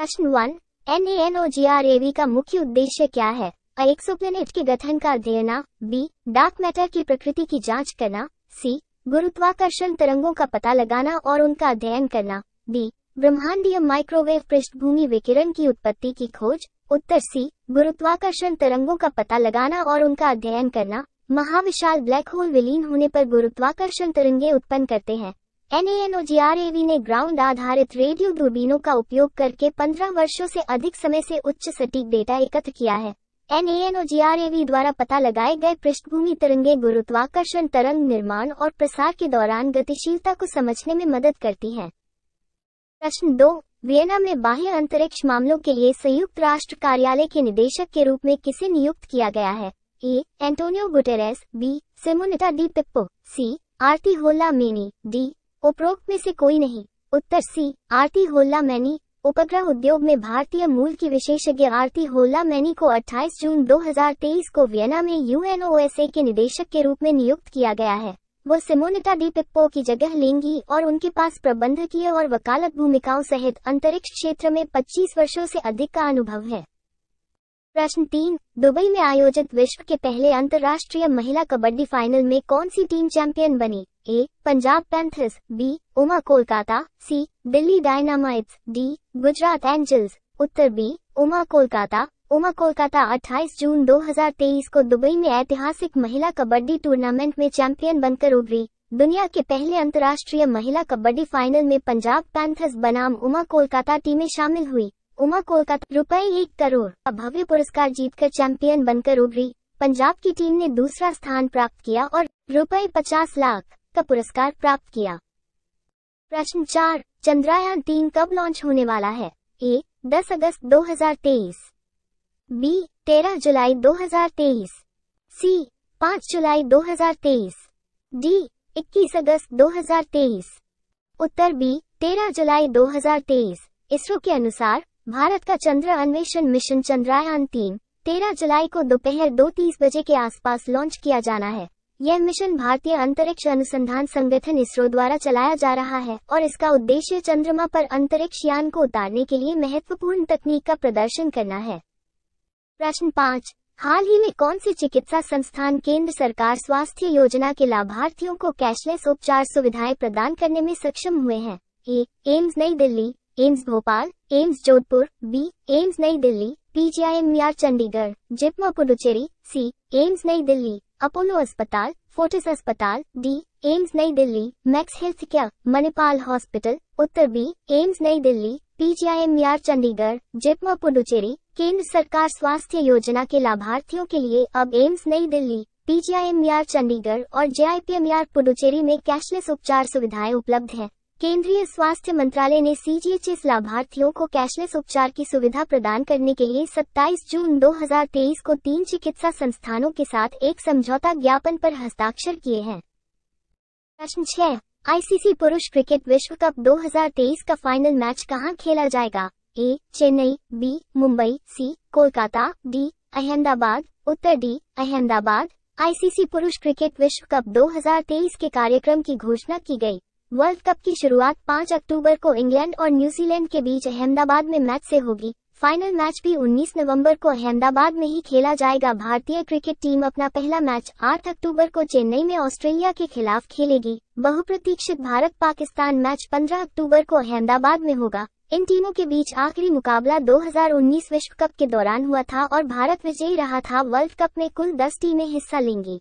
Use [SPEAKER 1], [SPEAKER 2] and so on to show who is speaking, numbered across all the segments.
[SPEAKER 1] प्रश्न one N A N O G R A V का मुख्य उद्देश्य क्या है सौ प्लेनेट के गठन का अध्ययन बी डार्क मैटर की प्रकृति की जांच करना सी गुरुत्वाकर्षण तरंगों का पता लगाना और उनका अध्ययन करना डी ब्रह्मांडीय माइक्रोवेव पृष्ठभूमि विकिरण की उत्पत्ति की खोज उत्तर सी गुरुत्वाकर्षण तरंगों का पता लगाना और उनका अध्ययन करना महाविशाल ब्लैक होल विलीन होने पर गुरुत्वाकर्षण तरंगे उत्पन्न करते हैं एनएनओजीआरएवी e ने ग्राउंड आधारित रेडियो दूरबीनों का उपयोग करके 15 वर्षों से अधिक समय से उच्च सटीक डेटा एकत्र किया है एनएएनओजीआरएवी e द्वारा पता लगाए गए पृष्ठभूमि तरंगे गुरुत्वाकर्षण तरंग निर्माण और प्रसार के दौरान गतिशीलता को समझने में मदद करती हैं प्रश्न दो वियना में बाह्य अंतरिक्ष मामलों के लिए संयुक्त राष्ट्र कार्यालय के निदेशक के रूप में किसे नियुक्त किया गया है A Antonio Guterres B Simonetta Di Pippo C Aarti Holla Maini D उपरोक्त में से कोई नहीं उत्तर सी आरती होल्ला मैनी उपग्रह उद्योग में भारतीय मूल की विशेषज्ञ आरती होल्ला मैनी को 28 जून 2023 को वियना में यू के निदेशक के रूप में नियुक्त किया गया है वो सिमोनिटा डी पिप्पो की जगह लेंगी और उनके पास प्रबंधकीय और वकालत भूमिकाओं सहित अंतरिक्ष क्षेत्र में 25 वर्षों से अधिक का अनुभव है प्रश्न तीन दुबई में आयोजित विश्व के पहले अंतर्राष्ट्रीय महिला कबड्डी फाइनल में कौन सी टीम चैंपियन बनी A Punjab Panthers B Uma Kolkata C Delhi Dynamites D Gujarat Angels उत्तर बी उमा कोलकाता उमा कोलकाता 28 जून 2023 को दुबई में ऐतिहासिक महिला कबड्डी टूर्नामेंट में चैंपियन बनकर उभरी दुनिया के पहले अंतर्राष्ट्रीय महिला कबड्डी फाइनल में पंजाब पैंथर्स बनाम उमा कोलकाता टीमें शामिल हुई उमा कोलकाता रुपए एक करोड़ भव्य पुरस्कार जीतकर चैंपियन बनकर उभरी पंजाब की टीम ने दूसरा स्थान प्राप्त किया और रुपए पचास लाख का पुरस्कार प्राप्त किया प्रश्न चार चंद्रयान तीन कब लॉन्च होने वाला है ए दस अगस्त 2023 बी तेरह जुलाई 2023 सी पाँच जुलाई 2023 डी इक्कीस अगस्त 2023 उत्तर बी तेरह जुलाई 2023 इसरो के अनुसार भारत का चंद्र अन्वेषण मिशन चंद्रयान तीन तेरह जुलाई को दोपहर दो तीस बजे के आसपास लॉन्च किया जाना है यह मिशन भारतीय अंतरिक्ष अनुसंधान संगठन इसरो द्वारा चलाया जा रहा है और इसका उद्देश्य चंद्रमा पर अंतरिक्ष यान को उतारने के लिए महत्वपूर्ण तकनीक का प्रदर्शन करना है प्रश्न पाँच हाल ही में कौन से चिकित्सा संस्थान केंद्र सरकार स्वास्थ्य योजना के लाभार्थियों को कैशलेस उपचार सुविधाएं प्रदान करने में सक्षम हुए हैं AIIMS New Delhi AIIMS Bhopal AIIMS Jodhpur B AIIMS New Delhi PGIMER Chandigarh JIPMER Puducherry C AIIMS New Delhi Apollo अस्पताल फोर्टिस अस्पताल D AIIMS New Delhi Max health care Manipal hospital उत्तर B AIIMS New Delhi PGIMER Chandigarh JIPMER Puducherry केंद्र सरकार स्वास्थ्य योजना के लाभार्थियों के लिए अब एम्स नई दिल्ली पीजीआईएमआर चंडीगढ़ और जेआईपीएमआर पुडुचेरी में कैशलेस उपचार सुविधाएं उपलब्ध हैं केंद्रीय स्वास्थ्य मंत्रालय ने सीजीएचएस लाभार्थियों को कैशलेस उपचार की सुविधा प्रदान करने के लिए 27 जून 2023 को तीन चिकित्सा संस्थानों के साथ एक समझौता ज्ञापन पर हस्ताक्षर किए हैं प्रश्न छह आईसीसी पुरुष क्रिकेट विश्व कप 2023 का फाइनल मैच कहां खेला जाएगा A Chennai B Mumbai C Kolkata D Ahmedabad उत्तर डी अहमदाबाद आईसीसी पुरुष क्रिकेट विश्व कप 2023 के कार्यक्रम की घोषणा की गई वर्ल्ड कप की शुरुआत 5 अक्टूबर को इंग्लैंड और न्यूजीलैंड के बीच अहमदाबाद में मैच से होगी फाइनल मैच भी 19 नवंबर को अहमदाबाद में ही खेला जाएगा भारतीय क्रिकेट टीम अपना पहला मैच 8 अक्टूबर को चेन्नई में ऑस्ट्रेलिया के खिलाफ खेलेगी बहुप्रतीक्षित भारत पाकिस्तान मैच 15 अक्टूबर को अहमदाबाद में होगा इन टीमों के बीच आखिरी मुकाबला 2019 विश्व कप के दौरान हुआ था और भारत विजयी रहा था वर्ल्ड कप में कुल 10 टीमें हिस्सा लेंगी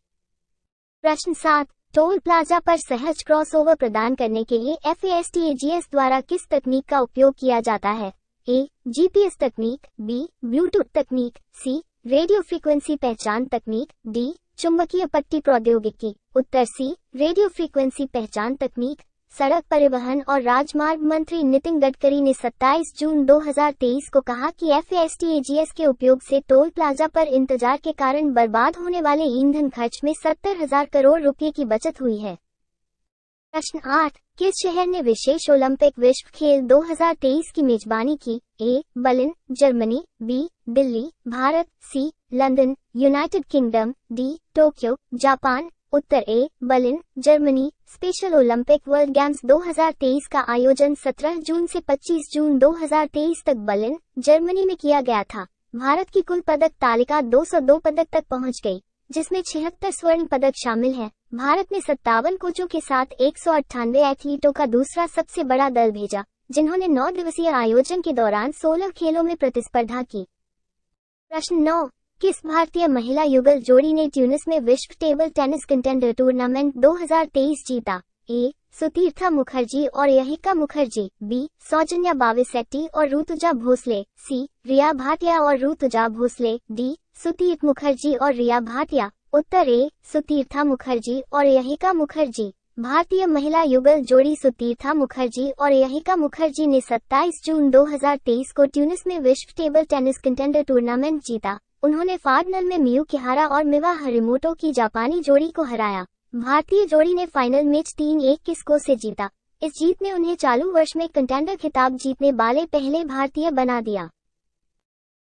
[SPEAKER 1] प्रश्न सात टोल प्लाजा पर सहज क्रॉसओवर प्रदान करने के लिए एफ एस द्वारा किस तकनीक का उपयोग किया जाता है ए जीपीएस तकनीक बी ब्लूटूथ तकनीक सी रेडियो फ्रीक्वेंसी पहचान तकनीक डी चुंबकीय पट्टी प्रौद्योगिकी उत्तर सी रेडियो फ्रीक्वेंसी पहचान तकनीक सड़क परिवहन और राजमार्ग मंत्री नितिन गडकरी ने 27 जून 2023 को कहा कि एफ एस के उपयोग से टोल प्लाजा पर इंतजार के कारण बर्बाद होने वाले ईंधन खर्च में सत्तर हजार करोड़ रुपए की बचत हुई है प्रश्न आठ किस शहर ने विशेष ओलंपिक विश्व खेल 2023 की मेजबानी की A Berlin Germany B Delhi Bharat C London United Kingdom D Tokyo Japan उत्तर A Berlin Germany special Olympic World Games 2023 का आयोजन 17 जून से 25 जून 2023 तक बलिन जर्मनी में किया गया था भारत की कुल पदक तालिका 202 पदक तक पहुंच गई जिसमें छिहत्तर स्वर्ण पदक शामिल हैं। भारत ने सत्तावन कोचों के साथ एक एथलीटों का दूसरा सबसे बड़ा दल भेजा जिन्होंने नौ दिवसीय आयोजन के दौरान सोलह खेलों में प्रतिस्पर्धा की प्रश्न नौ किस भारतीय महिला युगल जोड़ी ने ट्यूनिस में विश्व टेबल टेनिस कंटेंडर टूर्नामेंट 2023 जीता ए सुतीर्था मुखर्जी और यहिका मुखर्जी बी सौजन्या बावेसेट्टी और रुतुजा भोसले सी रिया भाटिया और रुतुजा भोसले डी सुतीर्थ मुखर्जी और रिया भाटिया उत्तर ए सुतीर्था मुखर्जी और यहिका मुखर्जी भारतीय महिला युगल जोड़ी सुतीर्था मुखर्जी और यहिका मुखर्जी ने 27 जून 2023 को ट्यूनिस में विश्व टेबल टेनिस कंटेंडर टूर्नामेंट जीता उन्होंने फाइनल में मियू किहारा और मिवा हरिमोटो की जापानी जोड़ी को हराया भारतीय जोड़ी ने फाइनल मैच तीन एक के स्कोर से जीता इस जीत ने उन्हें चालू वर्ष में कंटेंडर खिताब जीतने वाले पहले भारतीय बना दिया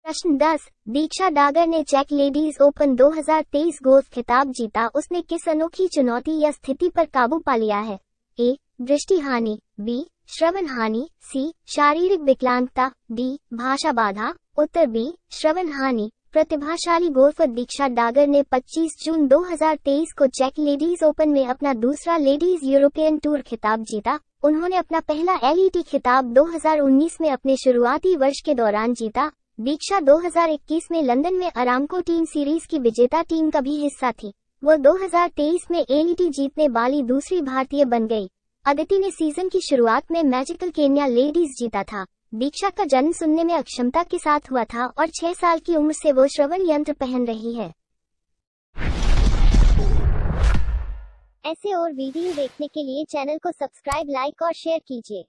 [SPEAKER 1] प्रश्न 10 दीक्षा डागर ने चेक लेडीज ओपन 2023 गोल्फ खिताब जीता उसने किस अनोखी चुनौती या स्थिति पर काबू पा लिया है ए दृष्टि हानि बी श्रवण हानि सी शारीरिक विकलांगता डी भाषा बाधा उत्तर बी श्रवण हानि प्रतिभाशाली गोल्फर दीक्षा डागर ने 25 जून 2023 को चेक लेडीज ओपन में अपना दूसरा लेडीज यूरोपियन टूर खिताब जीता उन्होंने अपना पहला एलईटी e खिताब 2019 में अपने शुरुआती वर्ष के दौरान जीता दीक्षा 2021 में लंदन में अरामको टीम सीरीज की विजेता टीम का भी हिस्सा थी वो 2023 में एलईटी e जीतने वाली दूसरी भारतीय बन गई अदिति ने सीजन की शुरुआत में मैजिकल केन्या लेडीज जीता था दीक्षा का जन्म सुनने में अक्षमता के साथ हुआ था और छह साल की उम्र से वो श्रवण यंत्र पहन रही है ऐसे और वीडियो देखने के लिए चैनल को सब्सक्राइब लाइक और शेयर कीजिए